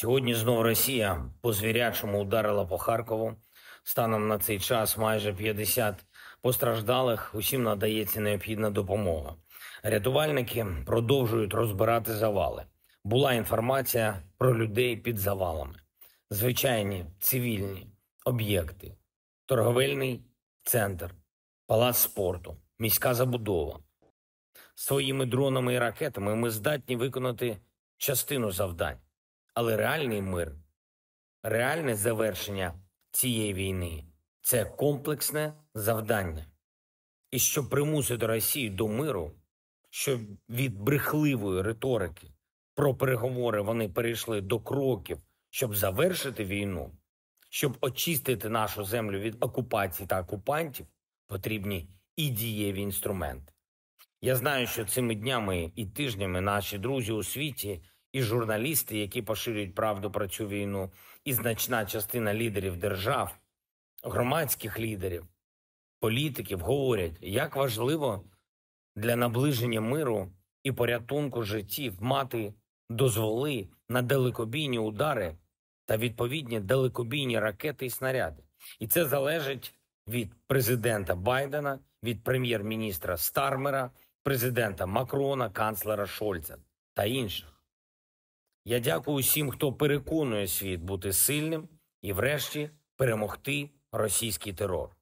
Сьогодні знову Росія по звірячому ударила по Харкову. Станом на цей час майже 50 постраждалих. Усім надається необхідна допомога. Рятувальники продовжують розбирати завали. Була інформація про людей під завалами, звичайні цивільні об'єкти, торговельний центр, палац спорту, міська забудова. Своїми дронами і ракетами ми здатні виконати частину завдань але реальний мир, реальне завершення цієї війни це комплексне завдання. І щоб примусити Росію до миру, щоб від брехливої риторики про переговори вони перейшли до кроків, щоб завершити війну, щоб очистити нашу землю від окупації та окупантів, потрібні і дієві інструменти. Я знаю, що цими днями і тижнями наші друзі у світі і журналісти, які поширюють правду про цю війну, і значна частина лідерів держав, громадських лідерів, політиків говорять, як важливо для наближення миру і порятунку життів мати дозволи на далекобійні удари та відповідні далекобійні ракети і снаряди. І це залежить від президента Байдена, від прем'єр-міністра Стармера, президента Макрона, канцлера Шольца та інших. Я дякую усім, хто переконує світ бути сильним і, врешті, перемогти російський терор.